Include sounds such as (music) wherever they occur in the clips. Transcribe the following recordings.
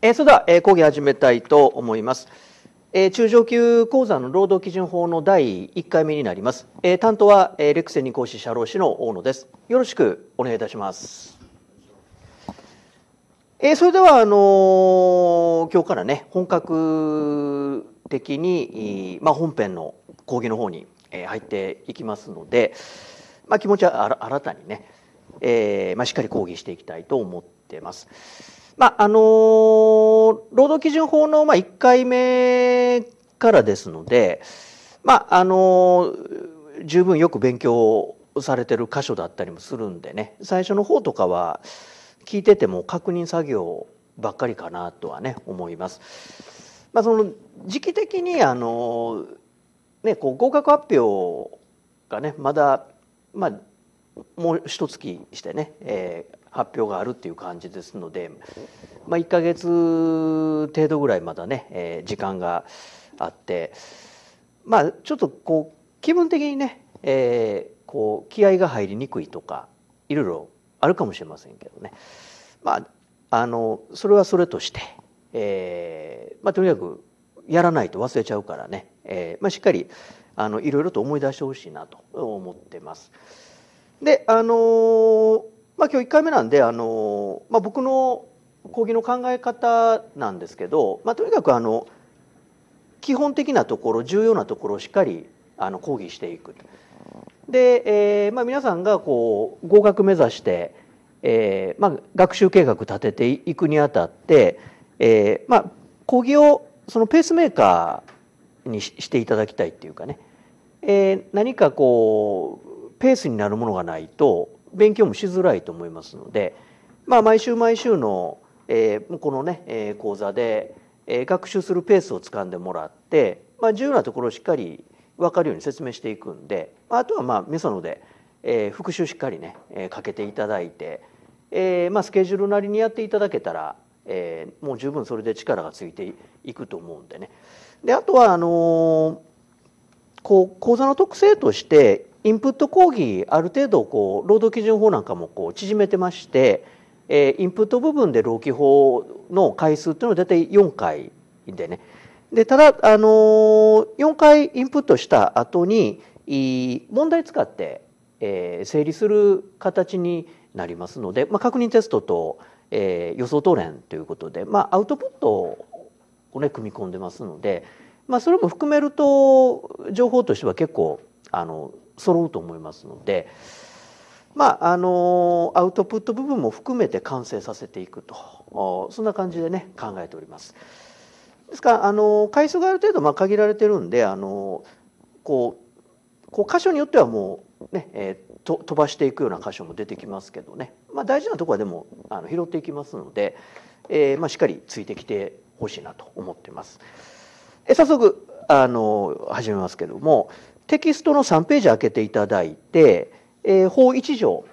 えー、それでは、えー、講義始めたいと思います。えー、中上級講座の労働基準法の第一回目になります。えー、担当は、えー、レクセン講師社労士の大野です。よろしくお願いいたします。えー、それでは、あの今日からね、本格的に、まあ、本編の講義の方に、えー、入っていきますので、まあ、気持ちは新たにね、えーまあ、しっかり講義していきたいと思ってます。まあ、あのー、労働基準法の、まあ、1回目からですので、まあ、あのー、十分よく勉強されてる箇所だったりもするんでね、最初の方とかは聞いてても確認作業ばっかりかなとはね、思います。まあ、その、時期的に、あのー、ね、こう、合格発表がね、まだ、まあ、もう一月してね、えー、発表があるっていう感じですので、まあ、1か月程度ぐらいまだね、えー、時間があってまあちょっとこう気分的にね、えー、こう気合が入りにくいとかいろいろあるかもしれませんけどねまああのそれはそれとして、えーまあ、とにかくやらないと忘れちゃうからね、えーまあ、しっかりあのいろいろと思い出してほしいなと思ってます。であのーまあ、今日1回目なんで、あのまあ、僕の講義の考え方なんですけど、まあ、とにかくあの基本的なところ重要なところをしっかりあの講義していくで、えーまあ、皆さんがこう合格目指して、えーまあ、学習計画立てていくにあたって、えーまあ、講義をそのペースメーカーにしていただきたいっていうかね、えー、何かこうペースになるものがないと勉強もしづらいと思いますので、まあ、毎週毎週の、えー、このね、えー、講座で、えー、学習するペースをつかんでもらって、まあ、重要なところをしっかり分かるように説明していくんであとはまあみそので、えー、復習しっかりね、えー、かけていただいて、えーまあ、スケジュールなりにやっていただけたら、えー、もう十分それで力がついていくと思うんでね。であとはあのー、こう講座の特性としてインプット講義ある程度こう労働基準法なんかもこう縮めてまして、えー、インプット部分で労基法の回数というのは大体4回でねでただ、あのー、4回インプットした後に問題使って、えー、整理する形になりますので、まあ、確認テストと、えー、予想答練ということで、まあ、アウトプットを、ね、組み込んでますので、まあ、それも含めると情報としては結構あの揃うと思いますので、まあ、あのアウトプット部分も含めて完成させていくとそんな感じでね考えております。ですからあの回数がある程度まあ限られてるんであのこうこう箇所によってはもうね、えー、と飛ばしていくような箇所も出てきますけどね、まあ、大事なとこはでもあの拾っていきますので、えー、まあ、しっかりついてきてほしいなと思ってます。え早速あの始めますけどもテキストの3ページ開けていただいて、えー、法1条。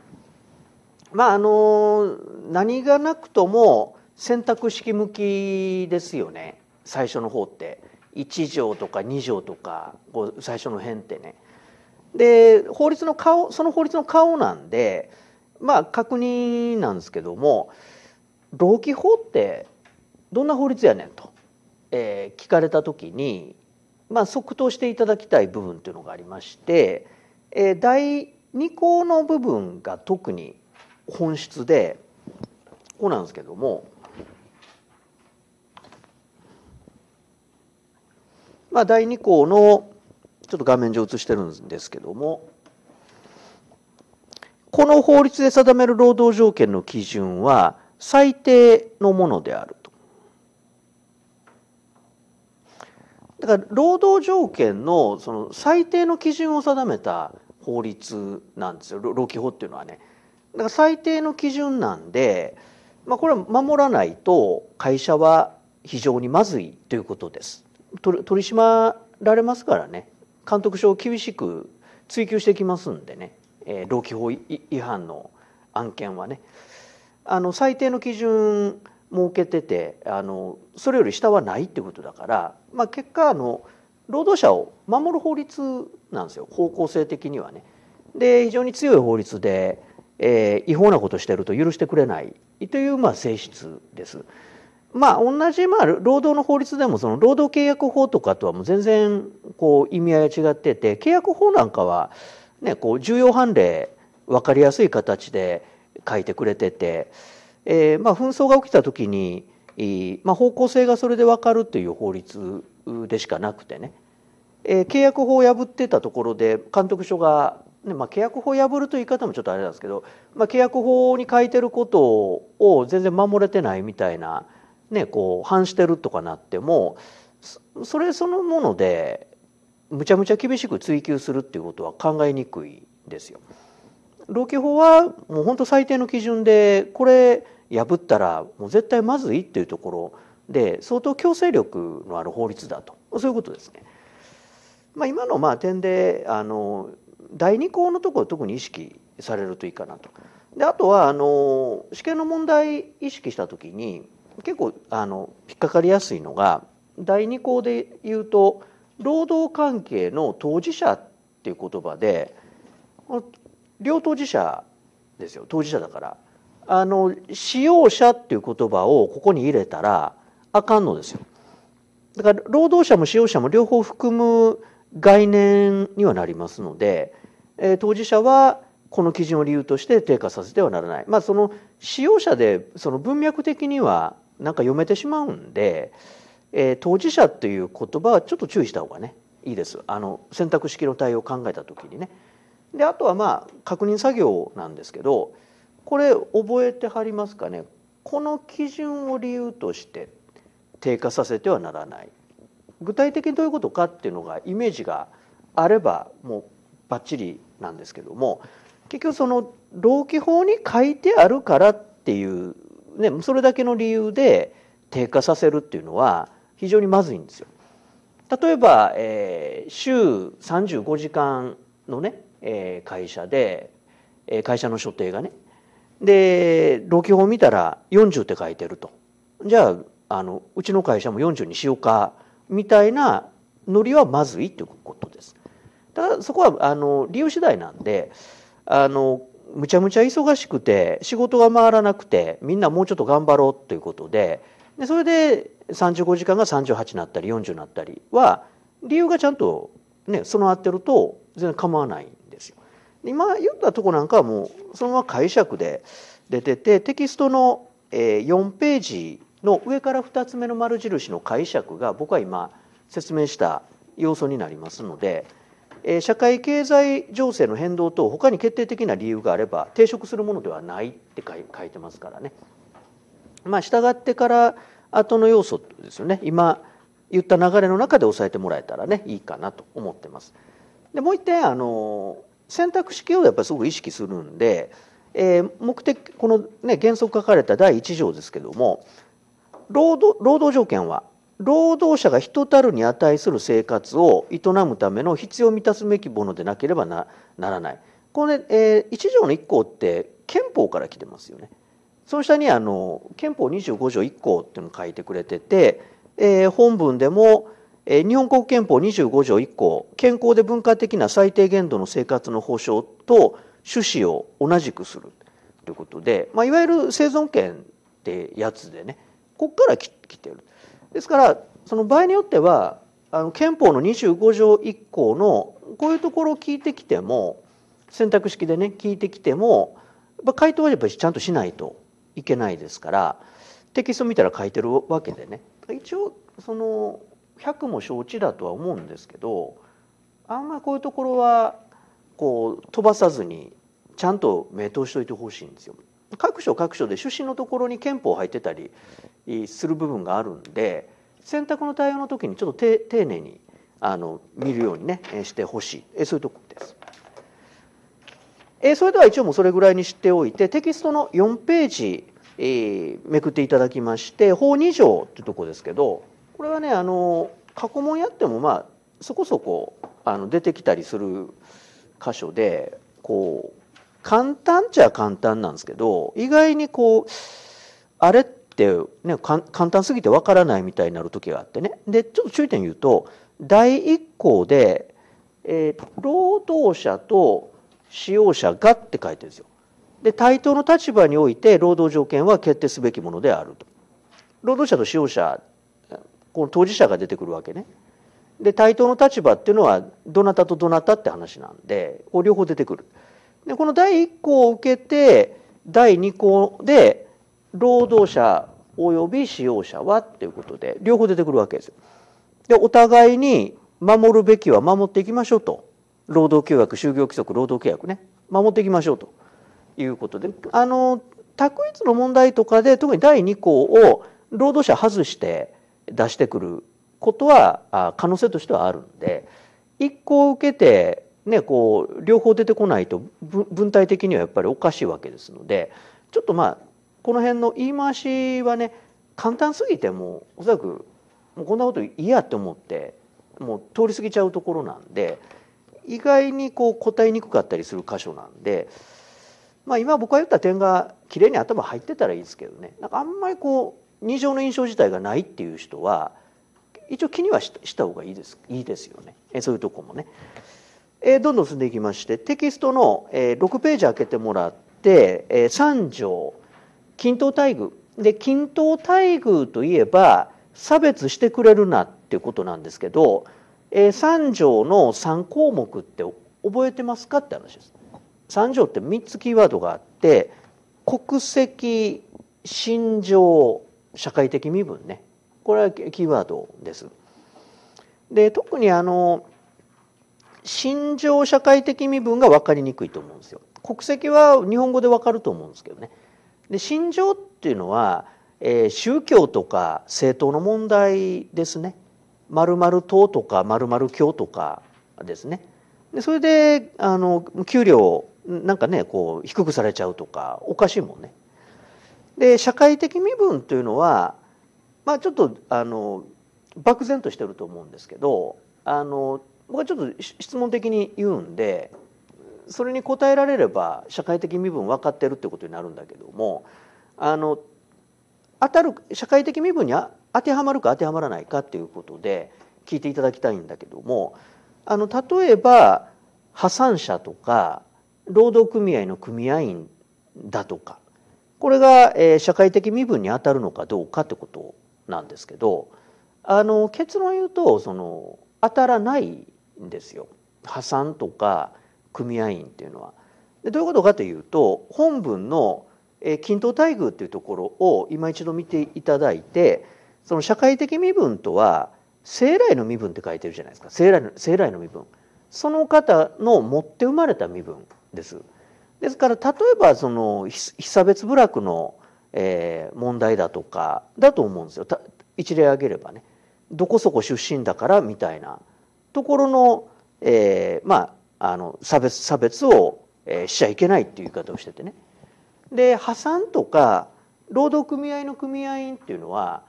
まあ、あの、何がなくとも選択式向きですよね。最初の方って。1条とか2条とか、こう最初の辺ってね。で、法律の顔、その法律の顔なんで、まあ、確認なんですけども、労基法ってどんな法律やねんと、えー、聞かれた時に、まあ、即答していただきたい部分というのがありまして、えー、第2項の部分が特に本質でここなんですけども、まあ、第2項のちょっと画面上映してるんですけどもこの法律で定める労働条件の基準は最低のものであるだから労働条件のその最低の基準を定めた法律なんですよ労基法っていうのはね。だから最低の基準なんで、まあ、これは守らないと会社は非常にまずいということです。取り締まられますからね監督署を厳しく追及してきますんでね、えー、労基法違反の案件はね。あの最低の基準設けててあのそれより下はないってことだから、まあ、結果あの労働者を守る法律なんですよ方向性的にはね。で非常に強い法律で、えー、違法なことしてると許してくれないという、まあ、性質です。まあ、同じ、まあ、労働の法律でもその労働契約法とかとはもう全然こう意味合いが違ってて契約法なんかは、ね、こう重要判例分かりやすい形で書いてくれてて。えー、まあ、紛争が起きた時に、まあ、方向性がそれで分かるという法律でしかなくてね、えー、契約法を破ってたところで監督署が、ねまあ、契約法を破るという言い方もちょっとあれなんですけど、まあ、契約法に書いてることを全然守れてないみたいな、ね、こう反してるとかなってもそれそのものでむちゃむちゃ厳しく追及するっていうことは考えにくいですよ。老朽法はもう本当最低の基準でこれ破ったらもう絶対まずいっていうところで相当強制力のある法律だとそういうことですね。まあ、今のまあ点であの第二項のところ特に意識されるといいかなと。であとはあの試験の問題意識したときに結構あの引っかかりやすいのが第二項で言うと労働関係の当事者っていう言葉で両当事者ですよ当事者だからあの使用者っていう言葉をここに入れたらあかんのですよ。だから労働者も使用者も両方含む概念にはなりますので、えー、当事者はこの基準を理由として低下させてはならない。まあその使用者でその文脈的にはなんか読めてしまうんで、えー、当事者という言葉はちょっと注意した方がねいいです。あの選択式の対応を考えた時にね。であとはまあ確認作業なんですけど。これ覚えてはりますかねこの基準を理由として低下させてはならない具体的にどういうことかっていうのがイメージがあればもうバッチリなんですけども結局その老基法に書いてあるからっていう、ね、それだけの理由で低下させるっていうのは非常にまずいんですよ。例えば、えー、週35時間のね、えー、会社で、えー、会社の所定がねで、老基法見たら40って書いてると。じゃあ、あの、うちの会社も40にしようか、みたいなノリはまずいっていうことです。ただ、そこは、あの、理由次第なんで、あの、むちゃむちゃ忙しくて、仕事が回らなくて、みんなもうちょっと頑張ろうということで、でそれで35時間が38になったり40になったりは、理由がちゃんとね、備わってると全然構わない今言ったとこなんかはもうそのまま解釈で出ててテキストの4ページの上から2つ目の丸印の解釈が僕は今説明した要素になりますので社会経済情勢の変動等他に決定的な理由があれば抵触するものではないって書いてますからね。まあ、従ってから後の要素ですよね今言った流れの中で押さえてもらえたらねいいかなと思ってます。でもう一点あの選択式をやっぱりすごく意識するんで、えー、目的この、ね、原則書かれた第1条ですけども労働労働条件は労働者が人たるに値する生活を営むための必要を満たすべきものでなければならないこれ、ね、えー、1条の1項って憲法から来てますよね。その下にあの憲法25条1項っていうのを書いてくれてて、えー、本文でも「え日本国憲法25条1項健康で文化的な最低限度の生活の保障と趣旨を同じくするということで、まあ、いわゆる生存権ってやつでねここから来てる。ですからその場合によってはあの憲法の25条1項のこういうところを聞いてきても選択式でね聞いてきてもやっ回答はやっぱりちゃんとしないといけないですからテキスト見たら書いてるわけでね一応その100も承知だとは思うんですけどあんまこういうところはこう飛ばさずにちゃんと目通しといてほしいんですよ。各所各所で出身のところに憲法入ってたりする部分があるんで選択の対応の時にちょっと丁寧にあの見るようにねしてほしいえそういうとこです。えそれでは一応もうそれぐらいに知っておいてテキストの4ページ、えめくっていただきまして法2条というとこですけどこれはねあの過去問やってもまあそこそこあの出てきたりする箇所でこう簡単っちゃ簡単なんですけど意外にこうあれってね、簡単すぎてわからないみたいになる時があってねでちょっと注意点言うと第1項で、えー、労働者と使用者がって書いてるんですよ。で対等の立場において労働条件は決定すべきものであると。労働者と使用者この当事者が出てくるわけね。で対等の立場っていうのはどなたとどなたって話なんでこう両方出てくる。でこの第1項を受けて第2項で労働者および使用者はっていうことで両方出てくるわけです。でお互いに守るべきは守っていきましょうと労働契約就業規則労働契約ね守っていきましょうということであの択一の問題とかで特に第2項を労働者外して出してくることは可能性としてはあるんで一個受けて、ね、こう両方出てこないと文体的にはやっぱりおかしいわけですのでちょっとまあこの辺の言い回しはね簡単すぎてもおそらくもうこんなこといいやって思ってもう通り過ぎちゃうところなんで意外にこう答えにくかったりする箇所なんで。まあ、今僕が言った点が綺麗に頭入ってたらいいですけどねなんかあんまりこう認証の印象自体がないっていう人は一応気にはした方がいいですいいですよね、えそういうとこもね、えどんどん進んでいきましてテキストの、え6ページ開けてもらって、え3条均等待遇で均等待遇といえば差別してくれるなっていうことなんですけど、え3条の3項目って覚えてますかって話です。3条って3つキーワードがあって国籍信条社会的身分ねこれはキーワードです。で特にあの心情社会的身分が分かりにくいと思うんですよ。国籍は日本語で分かると思うんですけどね。で心情っていうのは、えー、宗教とか政党の問題ですね。まる党とかまる教とかですね。でそれであの給料なんかねこう低くされちゃうとかおかしいもんね。で社会的身分というのは、まあ、ちょっとあの漠然としてると思うんですけどあの僕はちょっと質問的に言うんでそれに答えられれば社会的身分分かってるってことになるんだけどもあの当たる社会的身分に当てはまるか当てはまらないかっていうことで聞いていただきたいんだけどもあの例えば破産者とか労働組合の組合員だとかこれが、えー、社会的身分に当たるのかどうかってことなんですけどあの結論言うとその当たらないんですよ破産とか組合員っていうのは。でどういうことかというと本文の、えー、均等待遇っていうところを今一度見ていただいてその社会的身分とは生来の身分って書いてるじゃないですか生来の生来の身分その方の持って生まれた身分です。ですから例えばその被差別部落の、えー、問題だとかだと思うんですよ一例挙げればねどこそこ出身だからみたいなところの、えー、まああの差別差別を、えー、しちゃいけないっていう言い方をしててね。で破産とか労働組合の組合員っていうのは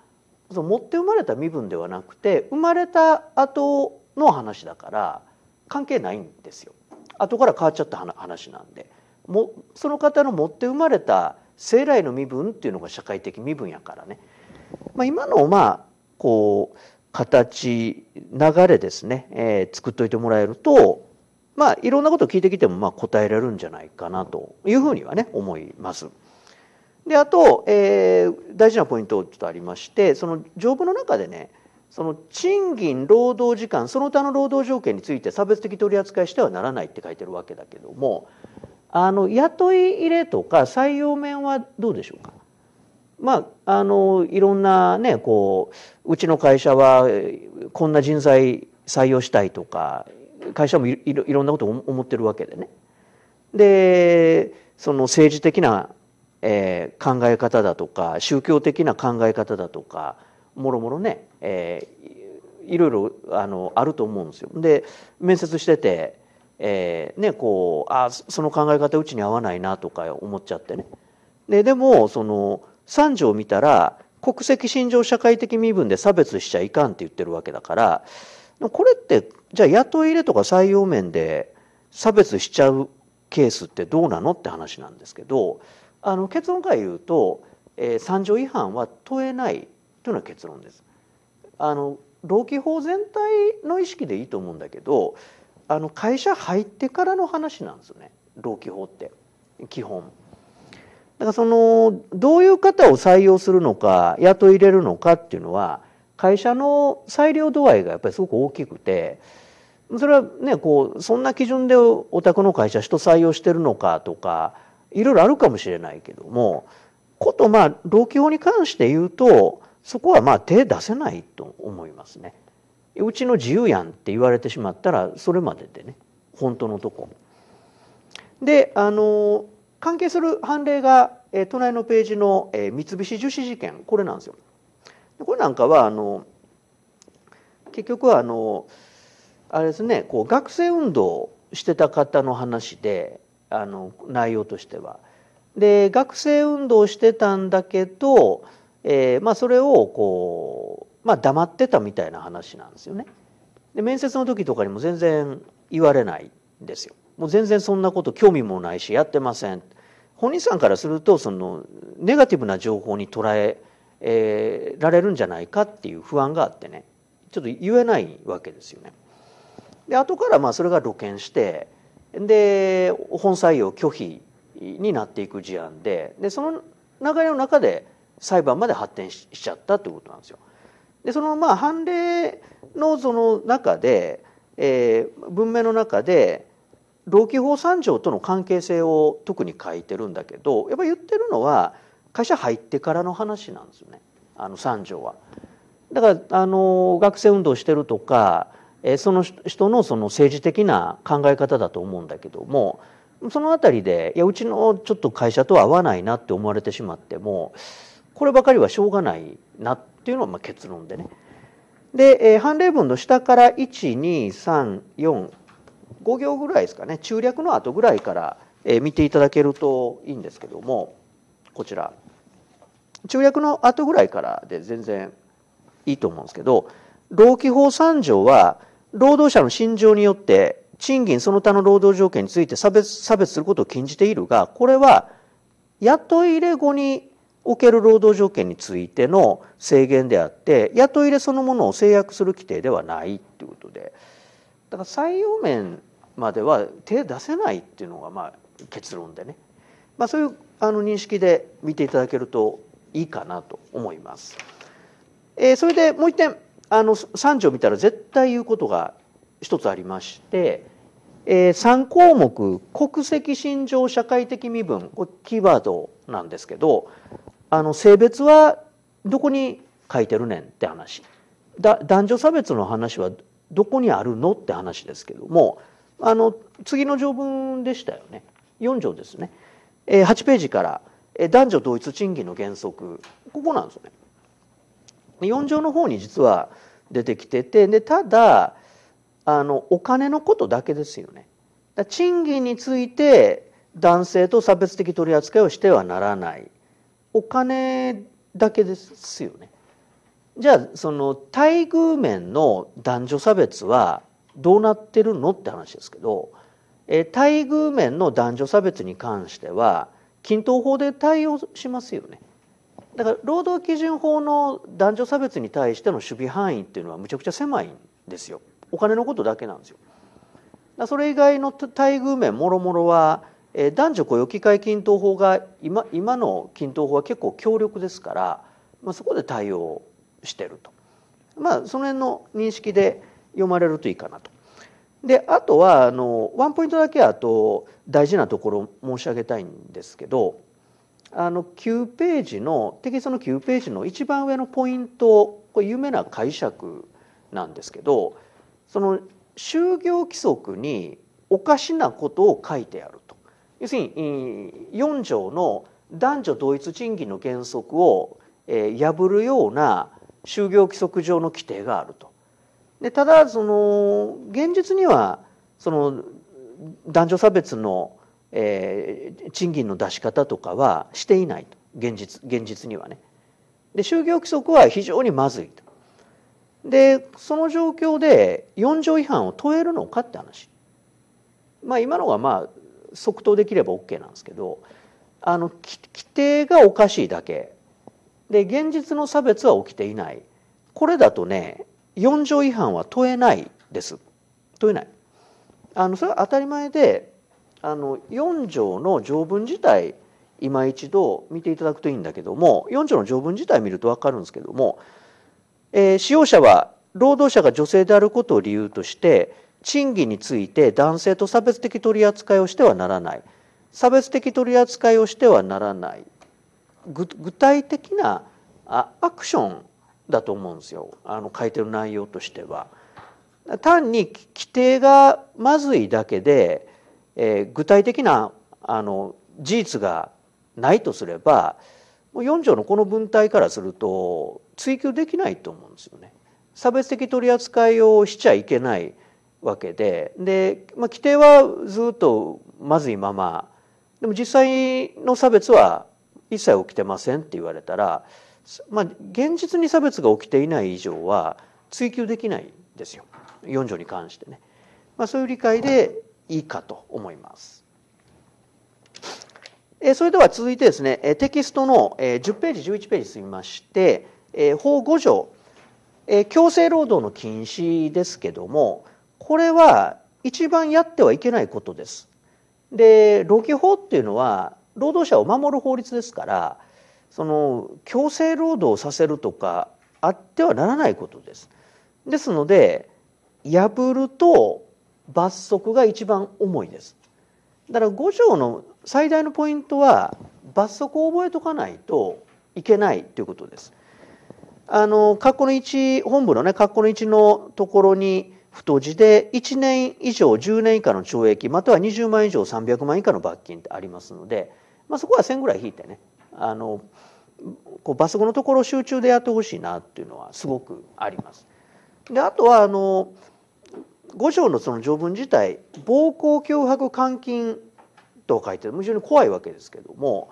その持って生まれた身分ではなくて生まれた後の話だから関係ないんですよ後から変わっちゃった話なんでもその方の持って生まれた生来の身分っていうのが社会的身分やからね、まあ、今のまあこう形流れですね、えー、作っといてもらえるとまあいろんなこと聞いてきてもまあ答えられるんじゃないかなというふうにはね思います。であと、えー、大事なポイントちょっとありましてその条文の中でねその賃金労働時間その他の労働条件について差別的取り扱いしてはならないって書いてるわけだけどもあの雇い入れとか採用面はどうでしょうかまあ、あのいろんなねこううちの会社はこんな人材採用したいとか会社もいろいろんなことを思ってるわけでねでその政治的な、えー、考え方だとか宗教的な考え方だとかもろもろね、えー、いろいろあのあると思うんですよ。で面接しててえー、ね、こう、あその考え方うちに合わないなとか思っちゃってね。で、でも、その、三条を見たら、国籍信条社会的身分で差別しちゃいかんって言ってるわけだから、これって、じゃあ雇い入れとか採用面で差別しちゃうケースってどうなのって話なんですけど、あの、結論から言うと、えー、三条違反は問えないというのは結論です。あの、労基法全体の意識でいいと思うんだけど、あの会社入ってからの話なんですよね労基法って基本。だからそのどういう方を採用するのか雇い入れるのかっていうのは会社の裁量度合いがやっぱりすごく大きくてそれはねこうそんな基準でお宅の会社人採用してるのかとかいろいろあるかもしれないけどもことまあ老基法に関して言うとそこはまあ手出せないと思いますね。うちの自由やんって言われてしまったらそれまででね本当のとこ。であの関係する判例が、え隣のページの、え三菱樹脂事件これなんですよ。これなんかはあの結局はあのあれですねこう学生運動してた方の話であの内容としては。で学生運動してたんだけど、えーまあ、それをこうまあ、黙ってたみたいな話なんですよね。で面接の時とかにも全然言われないんですよ。もう全然そんなこと興味もないしやってません。本人さんからするとそのネガティブな情報に捉ええー、られるんじゃないかっていう不安があってねちょっと言えないわけですよね。で後からまあそれが露見してで本採用拒否になっていく事案ででその流れの中で裁判まで発展しちゃったということなんですよ。でそのまあ判例のその中で、えー、文明の中で老基法三条との関係性を特に書いてるんだけどやっぱり言ってるのは会社入ってからの話なんですよねあの三条は。だからあの学生運動してるとか、えー、その人のその政治的な考え方だと思うんだけどもその辺りでいやうちのちょっと会社とは合わないなって思われてしまってもこればかりはしょうがないなっていうのはま結論でね。で、えー、判例文の下から12345行ぐらいですかね中略の後ぐらいから、えー、見ていただけるといいんですけどもこちら中略の後ぐらいからで全然いいと思うんですけど労基法3条は労働者の心情によって賃金その他の労働条件について差別差別することを禁じているがこれは雇い入れ後における労働条件についての制限であって雇い入れそのものを制約する規定ではないっていうことでだから採用面までは手出せないっていうのがまあ結論でね、まあ、そういうあの認識で見ていただけるといいかなと思います。えー、それでもう一点あの3条見たら絶対言うことが一つありまして、えー、3項目国籍信条社会的身分これキーワードなんですけどあの性別はどこに書いてるねんって話だ男女差別の話はどこにあるのって話ですけどもあの次の条文でしたよね4条ですね、え8ページから「男女同一賃金の原則」ここなんですよね。4条の方に実は出てきててでただあのお金のことだけですよね。賃金について男性と差別的取り扱いをしてはならないお金だけですよね。じゃあその待遇面の男女差別はどうなってるのって話ですけど、え待遇面の男女差別に関しては均等法で対応しますよね。だから労働基準法の男女差別に対しての守備範囲っていうのはむちゃくちゃ狭いんですよ。お金のことだけなんですよ。だそれ以外の待遇面もろもろはえ男女雇用機会均等法が今今の均等法は結構強力ですから、まあ、そこで対応してると、まあ、その辺の認識で読まれるといいかなと。であとはあのワンポイントだけあと大事なところ申し上げたいんですけどあの9ページのテキストの9ページの一番上のポイントこれ有名な解釈なんですけどその就業規則におかしなことを書いてある要するに4条の男女同一賃金の原則を破るような就業規則上の規定があると。でただその現実にはその男女差別の、賃金の出し方とかはしていないと現実現実にはね。で就業規則は非常にまずいと。でその状況で4条違反を問えるのかって話。まあ今のがまあ即答できれば OK なんですけどあの規定がおかしいだけで現実の差別は起きていないこれだとね4条違反は問えないです問えないあのそれは当たり前であの4条の条文自体今一度見ていただくといいんだけども4条の条文自体見ると分かるんですけども、えー、使用者は労働者が女性であることを理由として賃金について男性と差別的取り扱いをしてはならない差別的取り扱いをしてはならない具体的なアクションだと思うんですよあの書いてる内容としては。単に規定がまずいだけで、えー、具体的なあの事実がないとすればもう4条のこの文体からすると追求できないと思うんですよね。差別的取り扱いをしちゃいけないわけでで、まあ、規定はずっとまずいままでも実際の差別は一切起きてませんって言われたら、まあ、現実に差別が起きていない以上は追及できないですよ4条に関してね、まあ、そういう理解でいいかと思います。えそれでは続いてですねテキストの10ページ11ページ進みまして法5条強制労働の禁止ですけどもこれは一番やってはいけないことです。で労基法っていうのは労働者を守る法律ですからその強制労働させるとかあってはならないことです。ですので破ると罰則が一番重いです。だから五条の最大のポイントは罰則を覚えとかないといけないということです。あの括弧の一本部のね括弧の一のところに太字で1年以上10年以下の懲役または20万以上300万以下の罰金ってありますので、まあ、そこは1,000ぐらい引いてねあのこう罰則のところを集中でやってほしいなっていうのはすごくあります。であとはあの5条のその条文自体暴行脅迫監禁と書いてる非常に怖いわけですけども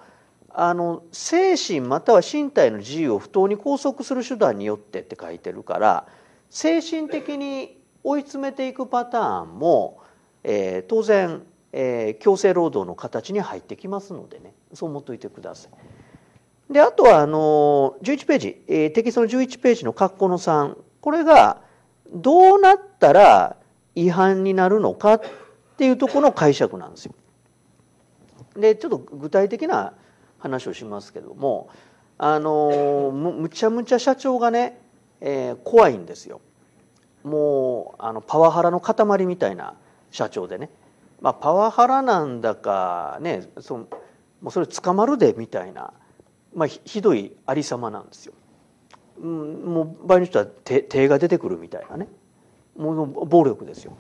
あの精神または身体の自由を不当に拘束する手段によってって書いてるから精神的に追い詰めていくパターンも、えー、当然、えー、強制労働の形に入ってきますのでねそう思っておいてください。であとはあの11ページ、えー、テキストの11ページの括弧の3これがどうなったら違反になるのかっていうとこの解釈なんですよ。でちょっと具体的な話をしますけどもあのむちゃむちゃ社長がね、えー、怖いんですよ。もうあのパワハラの塊みたいな社長でね、まあ、パワハラなんだかねそのもうそれ捕まるでみたいな、まあ、ひどいありさまなんですよ。うん、もう場合によっては手手が出てくるみたいなねもう暴力ですよ。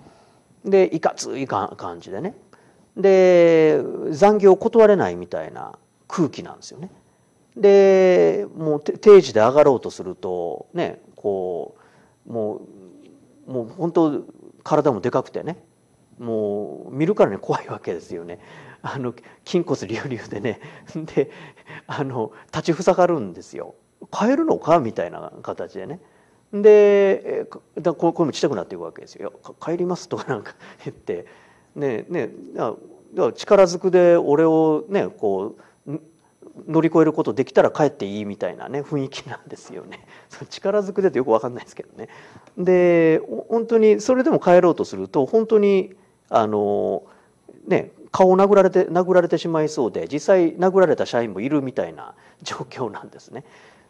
でいかつい感じでねで残業断れないみたいな空気なんですよね。でもう定時で上がろうとするとねこうもうもう本当体もでかくてねもう見るからに怖いわけですよねあの筋骨隆々でね (laughs) であの立ちふさがるんですよ変えるのかみたいな形でねでだこれもちっちゃくなっていくわけですよ「帰ります」とかなんか (laughs) 言ってねね力ずくで俺をねこう乗り越えることできたら帰っていいみたいなね雰囲気なんですよね (laughs) 力ずくでとよく分かんないですけどねで本当にそれでも帰ろうとすると本当にあのね顔を殴られて殴られてしまいそうで実際殴られた社員もいるみたいな (laughs) 状況なんですね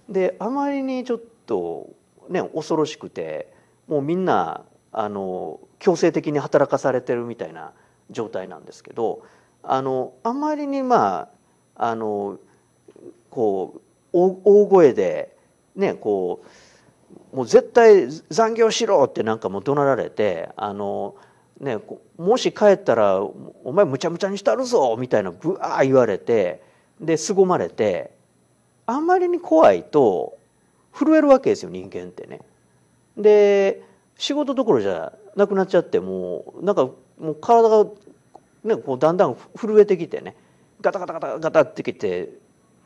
であまりにちょっとね恐ろしくてもうみんなあの強制的に働かされてるみたいな状態なんですけどあのあまりにまああのこう大声でねこうもう絶対残業しろってなんかもう怒鳴られてあの、ね、もし帰ったらお前むちゃむちゃにしたるぞみたいなぶわー言われてで凄まれてあんまりに怖いと震えるわけですよ人間ってね。で仕事どころじゃなくなっちゃってもうなんかもう体が、ね、こうだんだん震えてきてねガタガタガタガタってきて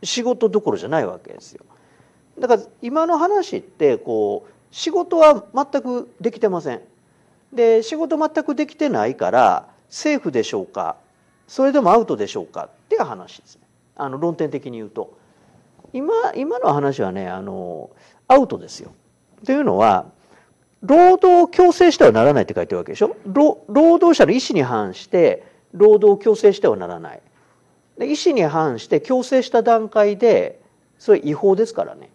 仕事どころじゃないわけですよ。だから今の話ってこう仕事は全くできてません。で仕事全くできてないからセーフでしょうかそれでもアウトでしょうかっていう話ですねあの論点的に言うと今今の話はねあのアウトですよ。というのは労働を強制してはならないって書いてるわけでしょ労働者の意思に反して労働を強制してはならないで意思に反して強制した段階でそれ違法ですからね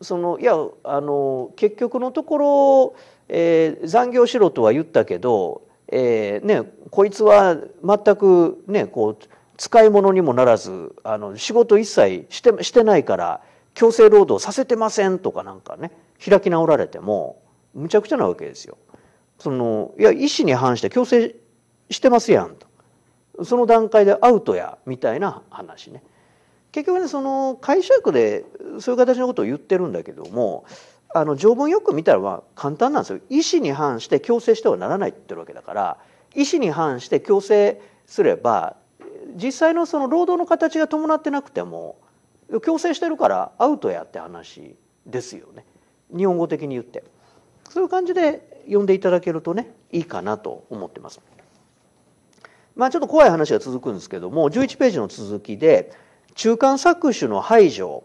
そのいやあの結局のところ、えー、残業しろとは言ったけど、えーね、こいつは全く、ね、こう使い物にもならずあの仕事一切してしてないから強制労働させてませんとかなんかね開き直られてもむちゃくちゃなわけですよ。そのいや意思に反して強制してますやんと。その段階でアウトやみたいな話ね結局ねその解釈でそういう形のことを言ってるんだけどもあの条文よく見たらま簡単なんですよ意思に反して強制してはならないって言ってるわけだから意思に反して強制すれば実際のその労働の形が伴ってなくても強制してるからアウトやって話ですよね日本語的に言ってそういう感じで呼んでいただけるとねいいかなと思ってます。まあ、ちょっと怖い話が続くんですけども11ページの続きで中間搾取の排除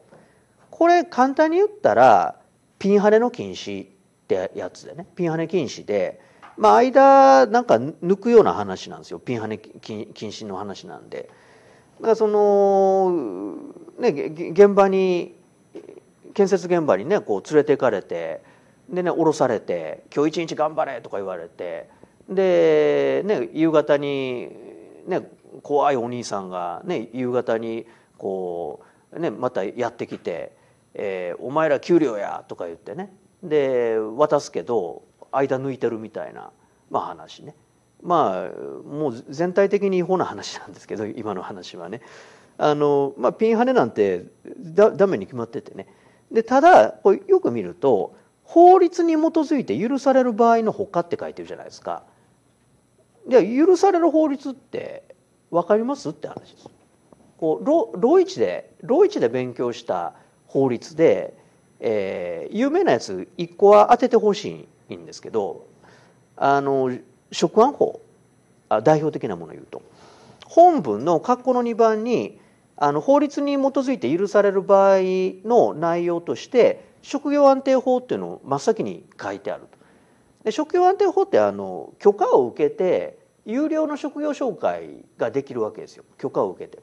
これ簡単に言ったらピンハネの禁止ってやつでねピンハネ禁止で、まあ、間なんか抜くような話なんですよピンハネ禁止の話なんで。だからその、ね、現場に建設現場にねこう連れていかれてでね降ろされて「今日一日頑張れ」とか言われてで、ね、夕方に、ね、怖いお兄さんが、ね、夕方にこう、ね、またやってきて「えー、お前ら給料や!」とか言ってねで渡すけど間抜いてるみたいな、まあ、話ね。まあ、もう全体的に違法な話なんですけど (laughs) 今の話はねあの、まあ、ピンハネなんてだダメに決まっててねでただこれよく見ると法律に基づいて許される場合のほかって書いてるじゃないですか。で許される法律って分かりますって話です。こうロロイチでロイチで勉強した法律で、えー、有名なやつ一個は当ててほしいんですけどあの職安法あ代表的なものを言うと本文の括弧の2番にあの法律に基づいて許される場合の内容として職業安定法っていうのを真っ先に書いてあると。で職業安定法ってあの許可を受けて有料の職業紹介ができるわけですよ許可を受けて。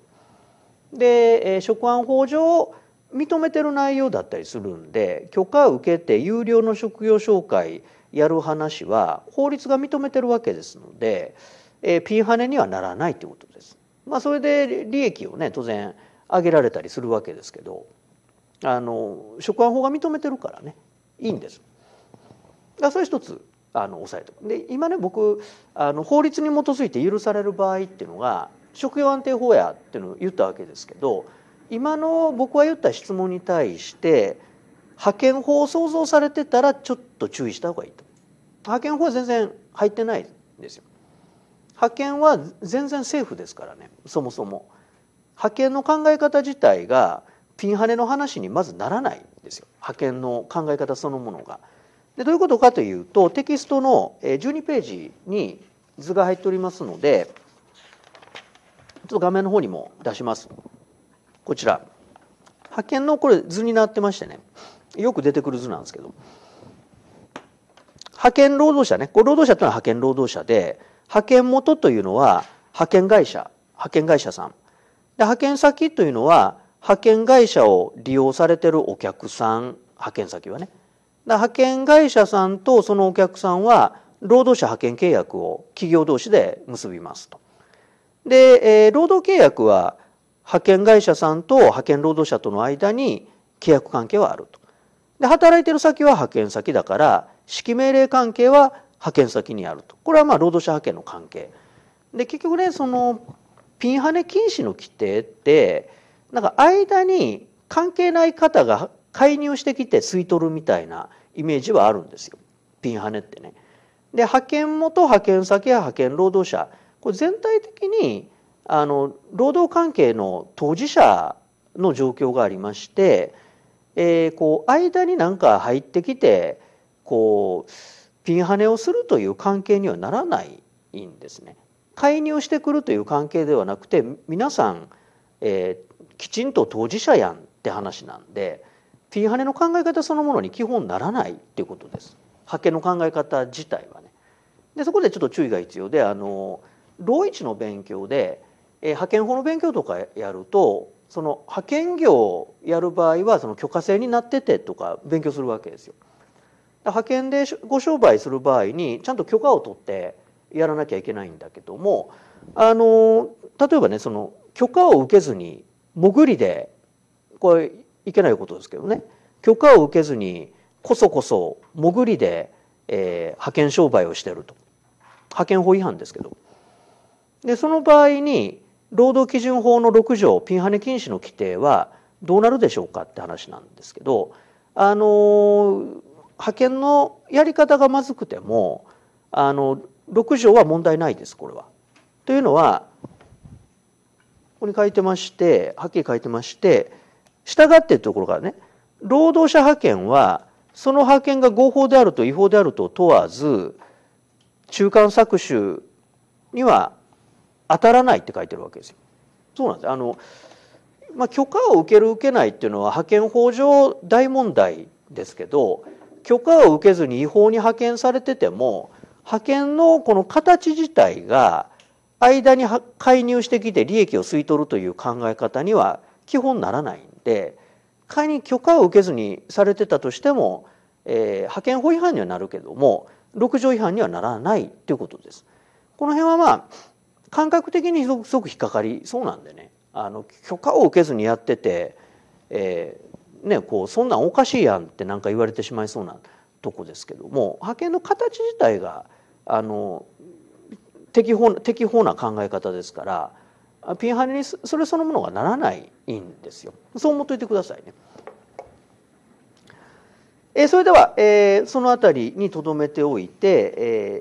で、え職安法上認めてる内容だったりするんで許可を受けて有料の職業紹介やる話は法律が認めてるわけですので、えー、ピンハネにはならないということです。まあ、それで利益をね当然上げられたりするわけですけどあの職安法が認めてるからねいいんです。だそれ一つあの抑えてで今ね僕あの法律に基づいて許される場合っていうのが食用安定法やっていうのを言ったわけですけど今の僕は言った質問に対して派遣法を想像されてたらちょっと注意した方がいいと派遣法は全然入ってないんですよ派遣は全然政府ですからねそもそも派遣の考え方自体がピンハネの話にまずならないんですよ派遣の考え方そのものが。でどういうことかというとテキストの12ページに図が入っておりますのでちょっと画面の方にも出しますこちら派遣のこれ図になってましてねよく出てくる図なんですけど派遣労働者ねこれ労働者というのは派遣労働者で派遣元というのは派遣会社派遣会社さんで派遣先というのは派遣会社を利用されてるお客さん派遣先はね派遣会社さんとそのお客さんは労働者派遣契約を企業同士で結びますと。で、えー、労働契約は派遣会社さんと派遣労働者との間に契約関係はあると。で、働いてる先は派遣先だから、指揮命令関係は派遣先にあると。これはまあ労働者派遣の関係。で、結局ね、そのピンハネ禁止の規定って、なんか間に関係ない方が介入してきて吸い取るみたいなイメージはあるんですよピンハネってね。で派遣元派遣先や派遣労働者これ全体的にあの労働関係の当事者の状況がありまして、えー、こう間になんか入ってきてこうピンハネをするという関係にはならないんですね。介入してくるという関係ではなくて皆さん、えー、きちんと当事者やんって話なんでフンハネの考え方そのものに基本ならないっていうことです。派遣の考え方自体はね。でそこでちょっと注意が必要であの老一の勉強で、えー、派遣法の勉強とかやるとその派遣業をやる場合はその許可制になっててとか勉強するわけですよ。派遣でご商売する場合にちゃんと許可を取ってやらなきゃいけないんだけどもあの例えばねその許可を受けずに潜りでこれいけないことですけどね許可を受けずにこそこそ潜りで、えー、派遣商売をしてると派遣法違反ですけどでその場合に労働基準法の6条ピンハネ禁止の規定はどうなるでしょうかって話なんですけど、あのー、派遣のやり方がまずくてもあの6条は問題ないですこれは。というのはここに書いてましてはっきり書いてまして従ってところからね労働者派遣はその派遣が合法であると違法であると問わず中間搾取には当たらないって書いてるわけですよ。そうなんですあの、まあ、許可を受ける受けないっていうのは派遣法上大問題ですけど許可を受けずに違法に派遣されてても派遣のこの形自体が間に介入してきて利益を吸い取るという考え方には基本ならないんて仮に許可を受けずにされてたとしても、えー、派遣法違反にはなるけども6条違反にはならないということです。この辺はまあ感覚的にすごく引っかかりそうなんでねあの許可を受けずにやってて、えーね、こうそんなんおかしいやんって何か言われてしまいそうなとこですけども派遣の形自体があの適法適法な考え方ですから。ピンハネにそれそのものがならないんですよ。そう思っておいてくださいね。えー、それでは、えー、その辺りにとどめておいて、えー